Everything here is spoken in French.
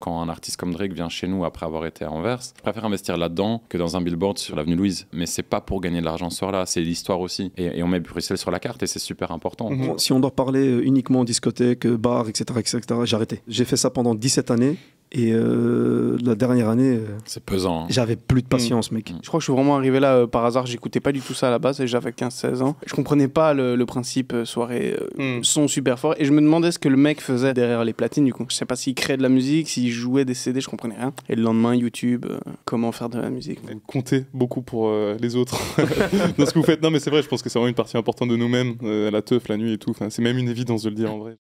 Quand un artiste comme Drake vient chez nous après avoir été à Anvers, je préfère investir là-dedans que dans un billboard sur l'avenue Louise. Mais c'est pas pour gagner de l'argent ce soir-là, c'est l'histoire aussi. Et, on met Bruxelles sur la carte et c'est super important. Si on doit parler euh, uniquement discothèque, bar, etc., etc., j'ai arrêté. J'ai fait ça pendant 17 années et euh, la dernière année, euh, c'est pesant. Hein. J'avais plus de patience, mm. mec. Je crois que je suis vraiment arrivé là euh, par hasard. J'écoutais pas du tout ça à la base. J'avais 15-16 ans. Je comprenais pas le, principe soirée mm. son super fort. Et je me demandais ce que le mec faisait derrière les platines. Du coup, je sais pas s'il créait de la musique, s'il jouait des CD. Je comprenais rien. Et le lendemain, YouTube, comment faire de la musique. comptez beaucoup pour les autres dans ce que vous faites. Non, mais c'est vrai. Je pense que c'est vraiment une partie importante de nous-mêmes. la teuf, la nuit et tout. c'est même une évidence de le dire en vrai.